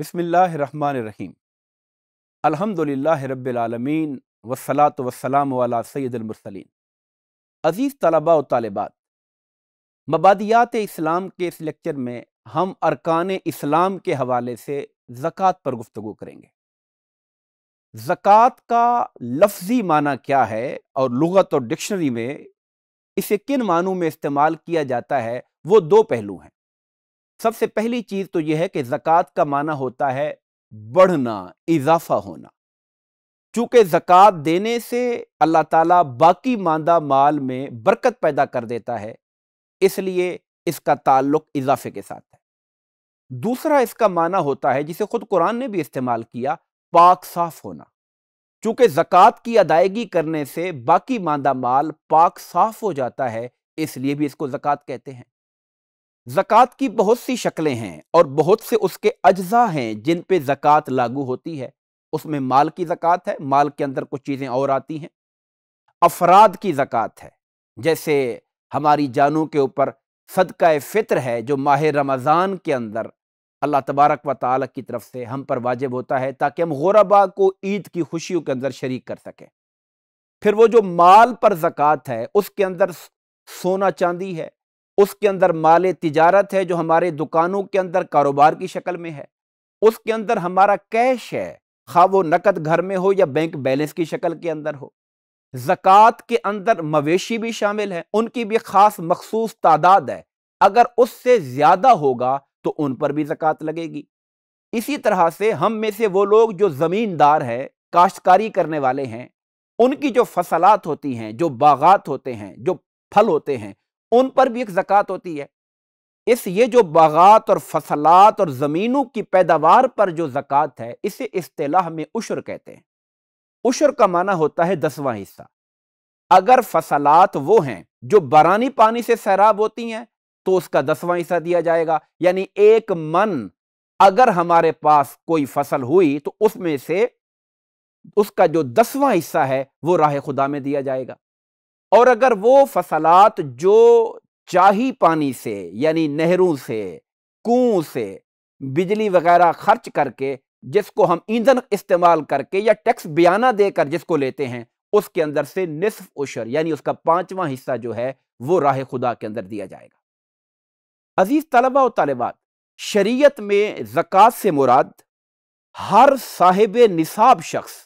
बसमीम अलहमदिल्ला रबालमीन वसलात वसलाम वाला सैदमरसलिन अज़ीज़ तलबा व तालबात मबादियात इस्लाम के इस लेक्चर में हम अरकान इस्लाम के हवाले से ज़क़़त पर गुफ्तु करेंगे ज़क़़त का लफ्ज़ी माना क्या है और लगत और डिक्शनरी में इसे किन मानों में इस्तेमाल किया जाता है वो दो पहलू हैं सबसे पहली चीज तो यह है कि जक़ात का माना होता है बढ़ना इजाफा होना चूंकि जक़ात देने से अल्लाह ताला बाकी मांदा माल में बरकत पैदा कर देता है इसलिए इसका ताल्लुक इजाफे के साथ है दूसरा इसका माना होता है जिसे खुद कुरान ने भी इस्तेमाल किया पाक साफ होना चूंकि जक़ात की अदायगी करने से बाकी मांदा माल पाक साफ हो जाता है इसलिए भी इसको जक़ात कहते हैं ज़क़़त की बहुत सी शक्लें हैं और बहुत से उसके अज्जा हैं जिन पे ज़क़़त लागू होती है उसमें माल की ज़क़़त है माल के अंदर कुछ चीज़ें और आती हैं अफराद की ज़क़़त है जैसे हमारी जानों के ऊपर सदका फ़ित्र है जो माह रमज़ान के अंदर अल्लाह तबारक व ताल की तरफ से हम पर वाजिब होता है ताकि हम गौरबा को ईद की खुशियों के अंदर शरीक कर सकें फिर वो जो माल पर ज़क़़त है उसके अंदर सोना चांदी है उसके अंदर माल तजारत है जो हमारे दुकानों के अंदर कारोबार की शक्ल में है उसके अंदर हमारा कैश है खा वो नकद घर में हो या बैंक बैलेंस की शक्ल के अंदर हो जक़ात के अंदर मवेशी भी शामिल हैं उनकी भी ख़ास मखसूस तादाद है अगर उससे ज़्यादा होगा तो उन पर भी जक़ात लगेगी इसी तरह से हम में से वो लोग जो ज़मींदार हैं काश्तकारी करने वाले हैं उनकी जो फसलात होती हैं जो बागात होते हैं जो फल होते हैं उन पर भी एक ज़क़़त होती है इस ये जो बागात और फसलात और ज़मीनों की पैदावार पर जो जक़ात है इसे अतलाह में उशर कहते हैं उशर का माना होता है दसवां हिस्सा अगर फसलात वो हैं जो बरानी पानी से सैराब होती हैं तो उसका दसवां हिस्सा दिया जाएगा यानी एक मन अगर हमारे पास कोई फसल हुई तो उसमें से उसका जो दसवां हिस्सा है वो राह खुदा में दिया जाएगा और अगर वो फसलात जो चाही पानी से यानी नहरों से कुओं से बिजली वगैरह खर्च करके जिसको हम ईंधन इस्तेमाल करके या टैक्स बयाना देकर जिसको लेते हैं उसके अंदर से निसफ उशर यानी उसका पांचवा हिस्सा जो है वो राह खुदा के अंदर दिया जाएगा अजीज तलबा और तलबात शरीयत में जक़ात से मुराद हर साहिब निसाब शख्स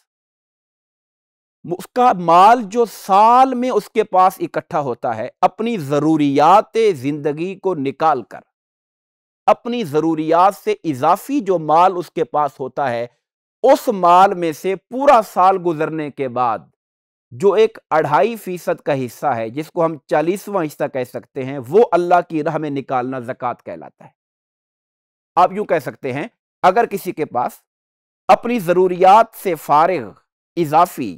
उसका माल जो साल में उसके पास इकट्ठा होता है अपनी ज़रूरियात ज़िंदगी को निकाल कर अपनी ज़रूरियात से इजाफी जो माल उसके पास होता है उस माल में से पूरा साल गुजरने के बाद जो एक अढ़ाई फीसद का हिस्सा है जिसको हम चालीसवां हिस्सा कह सकते हैं वो अल्लाह की राह में निकालना जक़ात कहलाता है आप यूं कह सकते हैं अगर किसी के पास अपनी ज़रूरियात से फारग इजाफी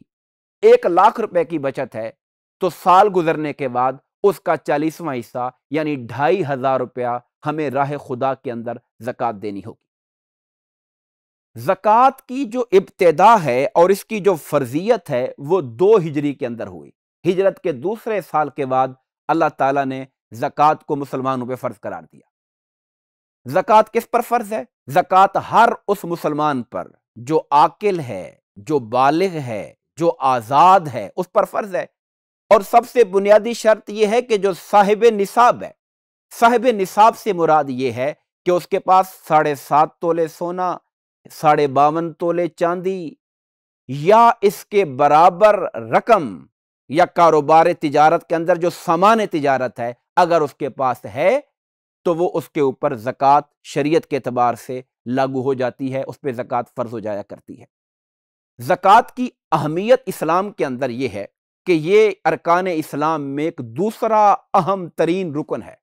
एक लाख रुपए की बचत है तो साल गुजरने के बाद उसका चालीसवां हिस्सा यानी ढाई हजार रुपया हमें राह खुदा के अंदर जकत देनी होगी जकत की जो इब्तदा है और इसकी जो फर्जियत है वो दो हिजरी के अंदर हुई हिजरत के दूसरे साल के बाद अल्लाह ताला ने जकत को मुसलमानों पर फ़र्ज करार दिया जकत किस पर फ़र्ज है जकत हर उस मुसलमान पर जो आकिल है जो बालिग है जो आज़ाद है उस पर फ़र्ज है और सबसे बुनियादी शर्त यह है कि जो साहिब निसाब है साहिब निसाब से मुराद ये है कि उसके पास साढ़े सात तोले सोना साढ़े बावन तोले चांदी या इसके बराबर रकम या कारोबार तिजारत के अंदर जो सामान तिजारत है अगर उसके पास है तो वो उसके ऊपर जक़ात शरीयत के अतबार से लागू हो जाती है उस पर ज़क़़त फ़र्ज़ हो जाया करती है ज़क़़त की अहमियत इस्लाम के अंदर ये है कि ये अरकान इस्लाम में एक दूसरा अहम तरीन रुकन है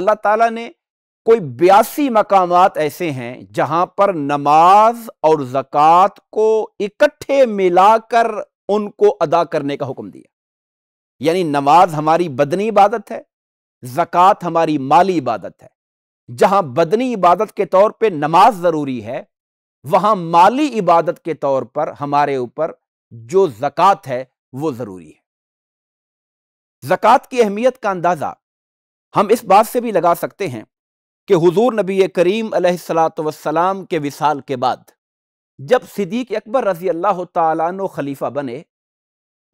अल्लाह ताला ने कोई बयासी मकाम ऐसे हैं जहाँ पर नमाज और ज़क़़त को इकट्ठे मिलाकर उनको अदा करने का हुक्म दिया यानी नमाज हमारी बदनी इबादत है ज़क़़त हमारी माली इबादत है जहाँ बदनी इबादत के तौर पे नमाज ज़रूरी है वहां माली इबादत के तौर पर हमारे ऊपर जो जक़ात है वो ज़रूरी है जक़ात की अहमियत का अंदाज़ा हम इस बात से भी लगा सकते हैं कि हुजूर नबी करीम सलाम के विसाल के बाद जब सिद्दीक अकबर रजी अल्लाह तलीफा खलीफा बने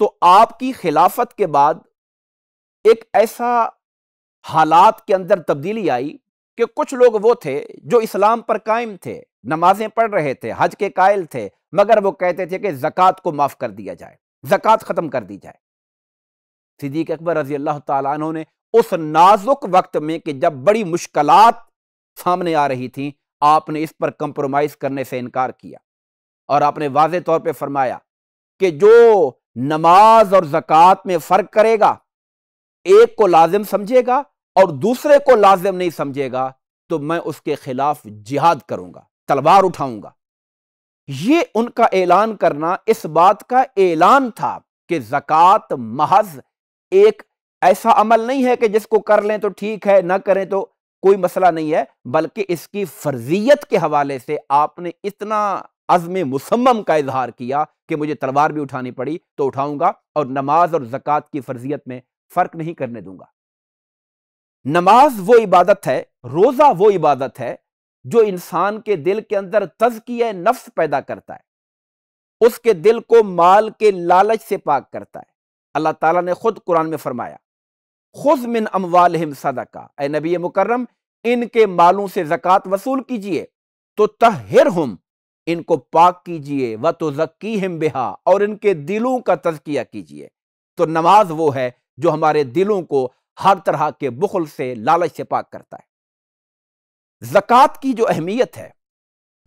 तो आपकी खिलाफत के बाद एक ऐसा हालात के अंदर तब्दीली आई कि कुछ लोग वो थे जो इस्लाम पर कायम थे नमाजें पढ़ रहे थे हज के कायल थे मगर वो कहते थे कि जक़ात को माफ़ कर दिया जाए जक़ात ख़त्म कर दी जाए सिद्दीक अकबर रजी अल्लाह तु ने उस नाजुक वक्त में कि जब बड़ी मुश्किल सामने आ रही थी आपने इस पर कंप्रोमाइज़ करने से इनकार किया और आपने वाज तौर पर फरमाया कि जो नमाज और जक़ात में फ़र्क करेगा एक को लाजिम समझेगा और दूसरे को लाजिम नहीं समझेगा तो मैं उसके खिलाफ जिहाद करूंगा तलवार उठाऊंगा ये उनका ऐलान करना इस बात का ऐलान था कि जक़ात महज एक ऐसा अमल नहीं है कि जिसको कर लें तो ठीक है ना करें तो कोई मसला नहीं है बल्कि इसकी फर्जियत के हवाले से आपने इतना अज़म मुसम्म का इजहार किया कि मुझे तलवार भी उठानी पड़ी तो उठाऊंगा और नमाज और ज़क़़त की फर्जियत में फ़र्क नहीं करने दूंगा नमाज वो इबादत है रोज़ा वो इबादत है जो इंसान के दिल के अंदर तजकिया नफ्स पैदा करता है उसके दिल को माल के लालच से पाक करता है अल्लाह ताला ने खुद कुरान में फरमाया खुद मिन अमवाल सदका ए नबी मुकर्रम इनके मालों से जक़ात वसूल कीजिए तो तहिर हम इनको पाक कीजिए व तो जक्की हिम बेहा और इनके दिलों का तजकिया कीजिए तो नमाज वो है जो हमारे दिलों को हर तरह के बुखल से लालच से पाक करता है जक़ात की जो अहमियत है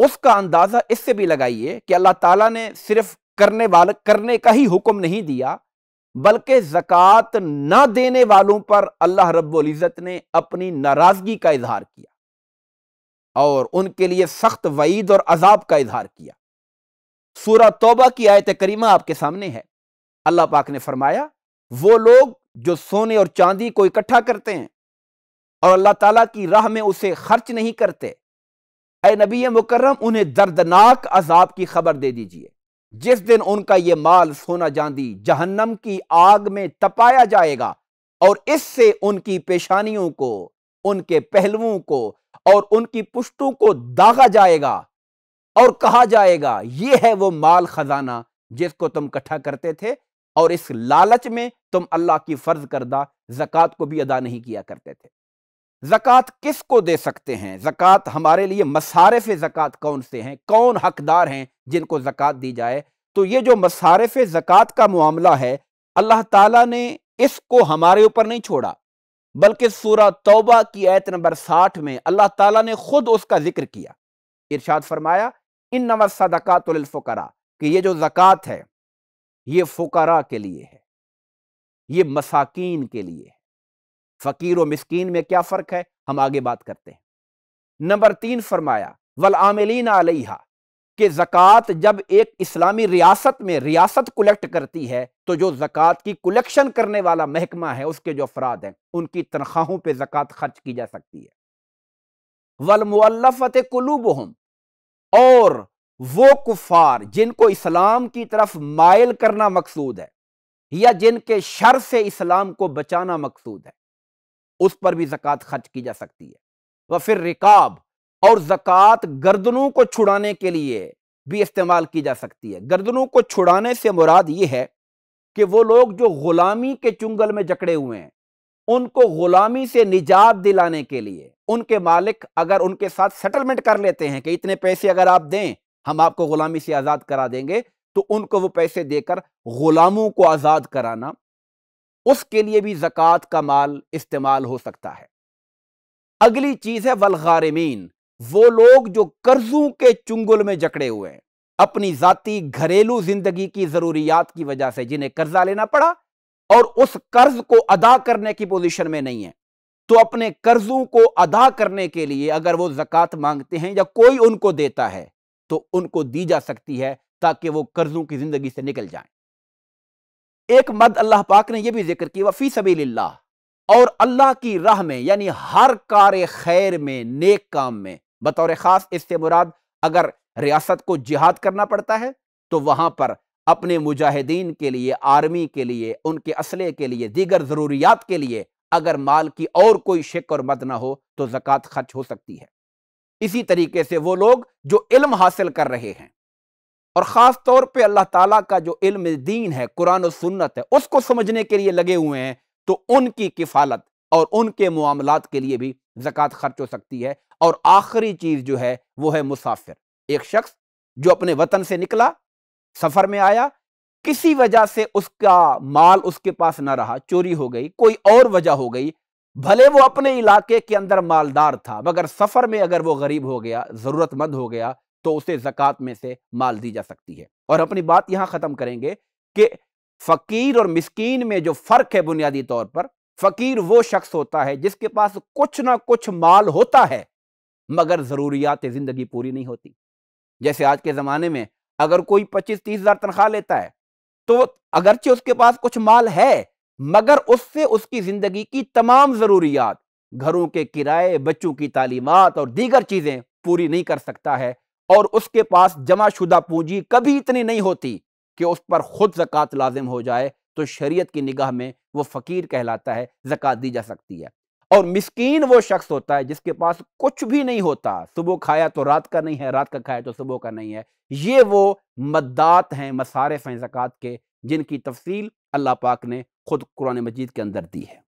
उसका अंदाज़ा इससे भी लगाइए कि अल्लाह ताला ने सिर्फ करने वाले करने का ही हुक्म नहीं दिया बल्कि जक़ात ना देने वालों पर अल्लाह रब्ज़त ने अपनी नाराज़गी का इजहार किया और उनके लिए सख्त वईद और अजाब का इजहार किया सूरह तोबा की आयत करीमा आपके सामने है अल्लाह पाक ने फरमाया वो लोग जो सोने और चांदी को इकट्ठा करते हैं और अल्लाह ताला की राह में उसे खर्च नहीं करते ए नबी मुकर्रम उन्हें दर्दनाक अजाब की खबर दे दीजिए जिस दिन उनका यह माल सोना चांदी जहन्नम की आग में तपाया जाएगा और इससे उनकी पेशानियों को उनके पहलुओं को और उनकी पुष्टों को दागा जाएगा और कहा जाएगा यह है वो माल खजाना जिसको तुम इकट्ठा करते थे और इस लालच में तुम अल्लाह की फ़र्ज करदा जक़ात को भी अदा नहीं किया करते थे जक़ात किस को दे सकते हैं जक़ात हमारे लिए मसारफ जक़ात कौन से हैं कौन हकदार हैं जिनको जक़ात दी जाए तो ये जो मसारफ जक़ात का मामला है अल्लाह ताला ने इसको हमारे ऊपर नहीं छोड़ा बल्कि सूरह तौबा की आयत नंबर साठ में अल्लाह ताला ने खुद उसका जिक्र किया इरशाद फरमाया इन नमसदाकातुलफ़रा कि ये जो ज़क़़त है ये फ़ुकरा के लिए है ये मसाकीन के लिए फ़कीर व मिसकीन में क्या फ़र्क है हम आगे बात करते हैं नंबर तीन फरमाया वल आमिलीन आलिया कि जक़ात जब एक इस्लामी रियासत में रियासत कलेक्ट करती है तो जो ज़क़़त की कलेक्शन करने वाला महकमा है उसके जो अफराद हैं उनकी तनख्वाहों पर ज़क़़त खर्च की जा सकती है वलमुल्लफ़त कलूब और वो कुफ़ार जिनको इस्लाम की तरफ मायल करना मकसूद है या जिनके शर से इस्लाम को बचाना मकसूद है उस पर भी ज़क़़त खर्च की जा सकती है व फिर रिकाब और जक़ात गर्दनों को छुड़ाने के लिए भी इस्तेमाल की जा सकती है गर्दनों को छुड़ाने से मुराद ये है कि वो लोग जो ग़ुलामी के चुंगल में जकड़े हुए हैं उनको ग़ुलामी से निजात दिलाने के लिए उनके मालिक अगर उनके साथ सेटलमेंट कर लेते हैं कि इतने पैसे अगर आप दें हम आपको ग़ुलामी से आज़ाद करा देंगे तो उनको वो पैसे देकर गुलामों को आज़ाद कराना उसके लिए भी ज़क़़त का माल इस्तेमाल हो सकता है अगली चीज़ है वलगारमीन वो लोग जो कर्जों के चुंगल में जकड़े हुए हैं अपनी जाति घरेलू ज़िंदगी की ज़रूरियात की वजह से जिन्हें कर्जा लेना पड़ा और उस कर्ज को अदा करने की पोजीशन में नहीं है तो अपने कर्जों को अदा करने के लिए अगर वो जक़ात मांगते हैं या कोई उनको देता है तो उनको दी जा सकती है ताकि वो कर्जों की ज़िंदगी से निकल जाए एक मद अल्लाह पाक ने यह भी जिक्र किया वफ़ी सभी और अल्लाह की राह में यानी हर कार खैर में नेक काम में बतौर ख़ास इससे मुराद अगर रियासत को जिहाद करना पड़ता है तो वहां पर अपने मुजाहिदीन के लिए आर्मी के लिए उनके असले के लिए दीगर ज़रूरियात के लिए अगर माल की और कोई शिक और मद ना हो तो जक़ात खर्च हो सकती है इसी तरीके से वो लोग जो इल्म हासिल कर रहे हैं और ख़ास तौर पे अल्लाह ताला का जो इल्म दीन है कुरान और सुन्नत है उसको समझने के लिए लगे हुए हैं तो उनकी किफ़ालत और उनके मामलात के लिए भी ज़क़़त खर्च हो सकती है और आखिरी चीज़ जो है वो है मुसाफिर एक शख्स जो अपने वतन से निकला सफ़र में आया किसी वजह से उसका माल उसके पास ना रहा चोरी हो गई कोई और वजह हो गई भले वो अपने इलाके के अंदर मालदार था मगर सफ़र में अगर वो गरीब हो गया ज़रूरतमंद हो गया तो उसे जक़ात में से माल दी जा सकती है और अपनी बात यहाँ ख़त्म करेंगे कि फ़कीर और मिसकीन में जो फ़र्क है बुनियादी तौर पर फ़कीर वो शख्स होता है जिसके पास कुछ ना कुछ माल होता है मगर ज़रूरियात ज़िंदगी पूरी नहीं होती जैसे आज के ज़माने में अगर कोई पच्चीस तीस हज़ार तनख्वाह लेता है तो अगरचे उसके पास कुछ माल है मगर उससे उसकी ज़िंदगी की तमाम ज़रूरियात घरों के किराए बच्चों की तालीमत और दीगर चीज़ें पूरी नहीं कर सकता है और उसके पास जमा शुदा पूंजी कभी इतनी नहीं होती कि उस पर खुद जक़ात लाजिम हो जाए तो शरीयत की निगाह में वो फ़कीर कहलाता है जक़ात दी जा सकती है और मिस्कीन वो शख्स होता है जिसके पास कुछ भी नहीं होता सुबह खाया तो रात का नहीं है रात का खाया तो सुबह का नहीं है ये वो मद्दात हैं मसारफ हैं जक़ात के जिनकी तफसील अल्लाह पाक ने ख़ुद कुरान मजीद के अंदर दी है